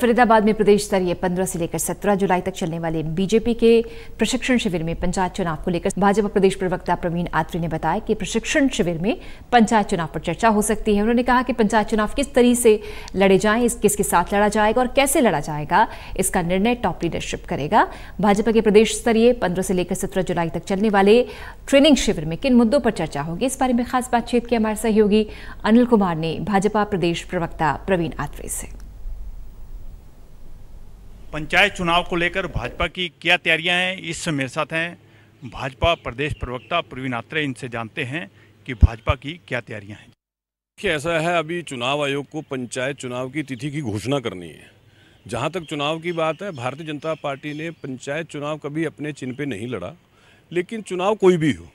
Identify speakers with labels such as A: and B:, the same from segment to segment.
A: फरीदाबाद में प्रदेश स्तरीय 15 से लेकर 17 जुलाई तक चलने वाले बीजेपी के प्रशिक्षण शिविर में पंचायत चुनाव को लेकर भाजपा प्रदेश प्रवक्ता प्रवीण आत्री ने बताया कि प्रशिक्षण शिविर में पंचायत चुनाव पर चर्चा हो सकती है उन्होंने कहा कि पंचायत चुनाव किस तरीके से लड़े जाएं इस किसके साथ लड़ा जाएगा और कैसे लड़ा जाएगा इसका निर्णय टॉप लीडरशिप करेगा भाजपा के प्रदेश स्तरीय पंद्रह से लेकर सत्रह जुलाई तक चलने वाले ट्रेनिंग शिविर में किन मुद्दों पर चर्चा होगी इस बारे में खास बातचीत की हमारे सहयोगी अनिल कुमार ने भाजपा प्रदेश प्रवक्ता प्रवीण आत्री से
B: पंचायत चुनाव को लेकर भाजपा की क्या तैयारियां हैं इस समय मेरे साथ हैं भाजपा प्रदेश प्रवक्ता प्रवीण आत्रे इनसे जानते हैं कि भाजपा की क्या तैयारियां
C: हैं देखिए ऐसा है अभी चुनाव आयोग को पंचायत चुनाव की तिथि की घोषणा करनी है जहाँ तक चुनाव की बात है भारतीय जनता पार्टी ने पंचायत चुनाव कभी अपने चिन्ह पर नहीं लड़ा लेकिन चुनाव कोई भी हो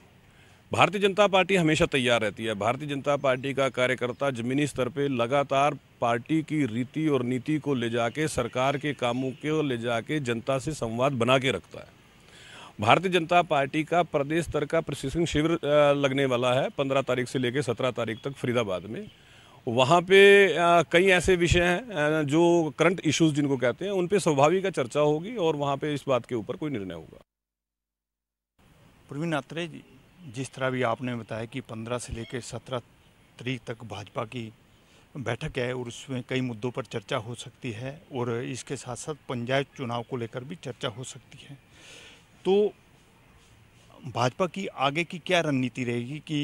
C: भारतीय जनता पार्टी हमेशा तैयार रहती है भारतीय जनता पार्टी का कार्यकर्ता जमीनी स्तर पर लगातार पार्टी की रीति और नीति को ले जाके सरकार के कामों को ले जाके जनता से संवाद बना के रखता है भारतीय जनता पार्टी का प्रदेश स्तर का प्रशिक्षण शिविर लगने वाला है पंद्रह तारीख से लेकर सत्रह तारीख तक फरीदाबाद में वहाँ पे कई ऐसे विषय हैं जो करंट इश्यूज जिनको कहते हैं उन पर स्वाभाविक चर्चा होगी और वहाँ पे इस बात के ऊपर कोई निर्णय होगा
B: प्रवीण आत्रे जी जिस तरह भी आपने बताया कि पंद्रह से लेकर सत्रह तरीक तक भाजपा की बैठक है और उसमें कई मुद्दों पर चर्चा हो सकती है और इसके साथ साथ पंचायत चुनाव को लेकर भी चर्चा हो सकती है तो भाजपा की आगे की क्या रणनीति रहेगी कि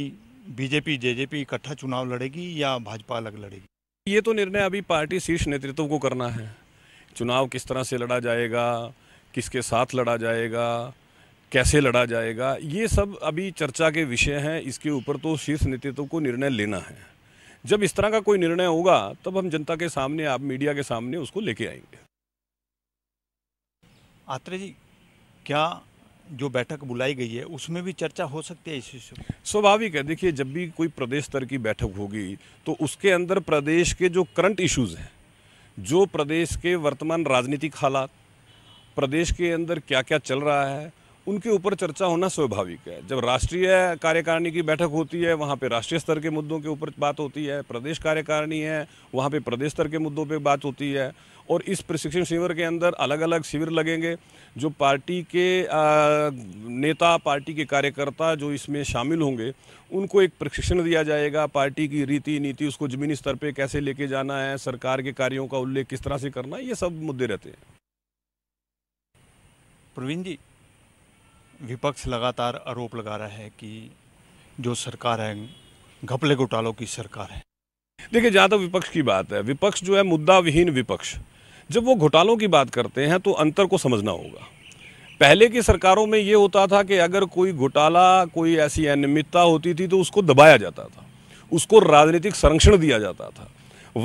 B: बीजेपी जेजेपी इकट्ठा
C: चुनाव लड़ेगी या भाजपा अलग लड़ेगी ये तो निर्णय अभी पार्टी शीर्ष नेतृत्व को करना है चुनाव किस तरह से लड़ा जाएगा किसके साथ लड़ा जाएगा कैसे लड़ा जाएगा ये सब अभी चर्चा के विषय हैं इसके ऊपर तो शीर्ष नेतृत्व को निर्णय लेना है जब इस तरह का कोई निर्णय होगा तब हम जनता के सामने आप मीडिया के सामने उसको लेके आएंगे आत्रे जी क्या जो बैठक बुलाई गई है उसमें भी चर्चा हो सकती है इस विषय स्वाभाविक है देखिए जब भी कोई प्रदेश स्तर की बैठक होगी तो उसके अंदर प्रदेश के जो करंट इश्यूज़ हैं जो प्रदेश के वर्तमान राजनीतिक हालात प्रदेश के अंदर क्या क्या चल रहा है उनके ऊपर चर्चा होना स्वाभाविक है जब राष्ट्रीय कार्यकारिणी की बैठक होती है वहाँ पे राष्ट्रीय स्तर के मुद्दों के ऊपर बात होती है प्रदेश कार्यकारिणी है वहाँ पे प्रदेश स्तर के मुद्दों पे बात होती है और इस प्रशिक्षण शिविर के अंदर अलग अलग शिविर लगेंगे जो पार्टी के नेता पार्टी के कार्यकर्ता जो इसमें शामिल होंगे उनको एक प्रशिक्षण दिया जाएगा पार्टी की रीति नीति उसको ज़मीनी स्तर पर कैसे लेके जाना है सरकार के कार्यों का उल्लेख किस तरह से करना ये सब मुद्दे रहते हैं प्रवीण जी
B: विपक्ष लगातार आरोप लगा रहा
C: है कि जो सरकार है घपले घोटालों की सरकार है देखिए ज्यादा विपक्ष की बात है विपक्ष जो है मुद्दा विहीन विपक्ष जब वो घोटालों की बात करते हैं तो अंतर को समझना होगा पहले की सरकारों में ये होता था कि अगर कोई घोटाला कोई ऐसी अनियमितता होती थी तो उसको दबाया जाता था उसको राजनीतिक संरक्षण दिया जाता था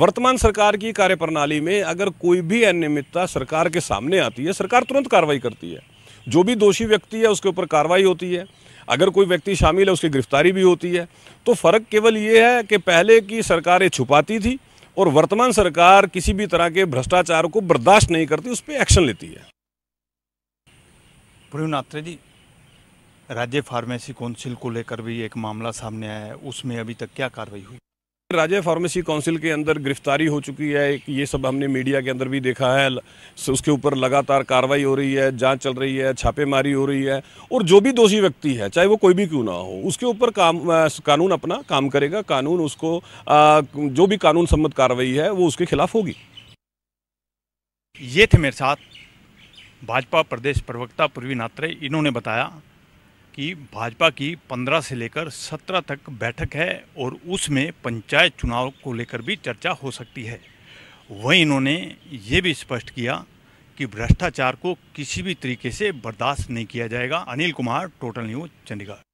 C: वर्तमान सरकार की कार्यप्रणाली में अगर कोई भी अनियमितता सरकार के सामने आती है सरकार तुरंत कार्रवाई करती है जो भी दोषी व्यक्ति है उसके ऊपर कार्रवाई होती है अगर कोई व्यक्ति शामिल है उसकी गिरफ्तारी भी होती है तो फ़र्क केवल ये है कि पहले की सरकारें छुपाती थी और वर्तमान सरकार किसी भी तरह के भ्रष्टाचार को बर्दाश्त नहीं करती उस पर एक्शन लेती है प्रवीण जी
B: राज्य फार्मेसी काउंसिल को लेकर भी एक मामला सामने आया है उसमें अभी तक क्या कार्रवाई हुई
C: राज्य फार्मेसी काउंसिल के अंदर गिरफ्तारी हो चुकी है ये सब हमने मीडिया के अंदर भी देखा है उसके ऊपर लगातार कार्रवाई हो रही है जांच चल रही है छापेमारी हो रही है और जो भी दोषी व्यक्ति है चाहे वो कोई भी क्यों ना हो उसके ऊपर काम कानून अपना काम करेगा कानून उसको जो भी कानून सम्मत कार्रवाई है वो उसके खिलाफ होगी ये थे मेरे साथ भाजपा प्रदेश प्रवक्ता पूर्वी नात्रे इन्होंने बताया
B: कि भाजपा की 15 से लेकर 17 तक बैठक है और उसमें पंचायत चुनाव को लेकर भी चर्चा हो सकती है वहीं इन्होंने ये भी स्पष्ट किया कि भ्रष्टाचार को किसी भी तरीके से बर्दाश्त नहीं किया जाएगा अनिल कुमार टोटल न्यूज चंडीगढ़